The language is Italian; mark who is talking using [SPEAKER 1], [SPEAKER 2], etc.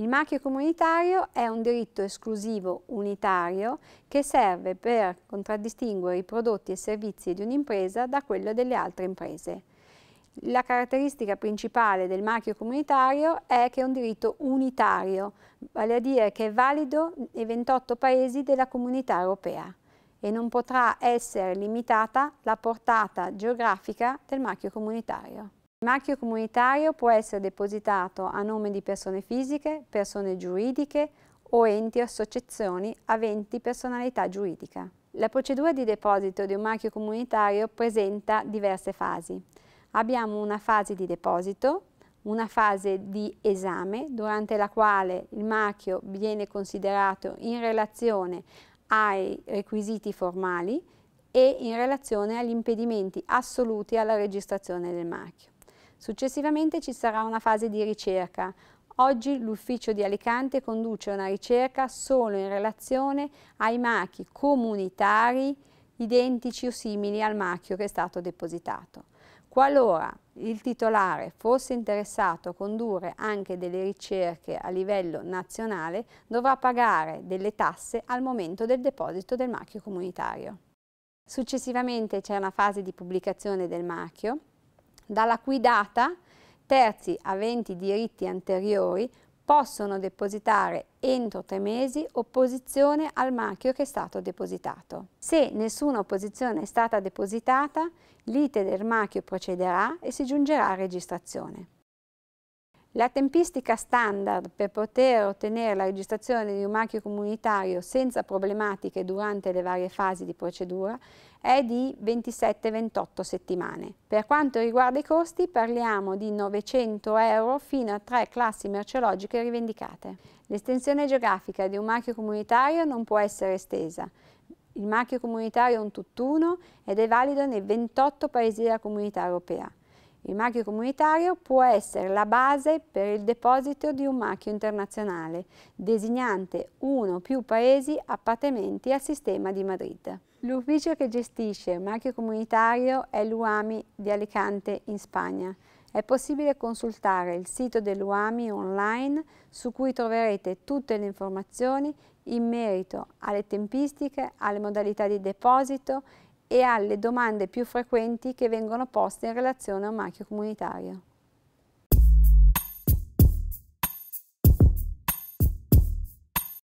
[SPEAKER 1] Il marchio comunitario è un diritto esclusivo unitario che serve per contraddistinguere i prodotti e servizi di un'impresa da quello delle altre imprese. La caratteristica principale del marchio comunitario è che è un diritto unitario, vale a dire che è valido nei 28 paesi della comunità europea e non potrà essere limitata la portata geografica del marchio comunitario. Il marchio comunitario può essere depositato a nome di persone fisiche, persone giuridiche o enti o associazioni aventi personalità giuridica. La procedura di deposito di un marchio comunitario presenta diverse fasi. Abbiamo una fase di deposito, una fase di esame durante la quale il marchio viene considerato in relazione ai requisiti formali e in relazione agli impedimenti assoluti alla registrazione del marchio. Successivamente ci sarà una fase di ricerca. Oggi l'ufficio di Alicante conduce una ricerca solo in relazione ai marchi comunitari identici o simili al marchio che è stato depositato. Qualora il titolare fosse interessato a condurre anche delle ricerche a livello nazionale, dovrà pagare delle tasse al momento del deposito del marchio comunitario. Successivamente c'è una fase di pubblicazione del marchio, dalla cui data terzi aventi diritti anteriori possono depositare entro tre mesi opposizione al marchio che è stato depositato. Se nessuna opposizione è stata depositata, l'ite del marchio procederà e si giungerà a registrazione. La tempistica standard per poter ottenere la registrazione di un marchio comunitario senza problematiche durante le varie fasi di procedura è di 27-28 settimane. Per quanto riguarda i costi parliamo di 900 euro fino a tre classi merceologiche rivendicate. L'estensione geografica di un marchio comunitario non può essere estesa. Il marchio comunitario è un tutt'uno ed è valido nei 28 paesi della comunità europea. Il marchio comunitario può essere la base per il deposito di un marchio internazionale, designante uno o più paesi appartenenti al sistema di Madrid. L'ufficio che gestisce il marchio comunitario è l'UAMI di Alicante in Spagna. È possibile consultare il sito dell'UAMI online su cui troverete tutte le informazioni in merito alle tempistiche, alle modalità di deposito e alle domande più frequenti che vengono poste in relazione a un marchio comunitario.